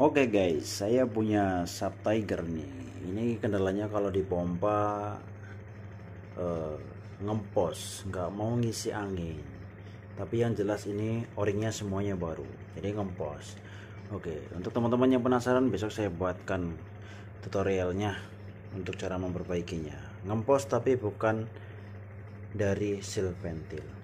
Oke okay guys, saya punya Sub Tiger nih. Ini kendalanya kalau dipompa eh, ngempos, nggak mau ngisi angin. Tapi yang jelas ini oringnya semuanya baru, jadi ngempos. Oke, okay, untuk teman-teman yang penasaran, besok saya buatkan tutorialnya untuk cara memperbaikinya. Ngempos tapi bukan dari silventil.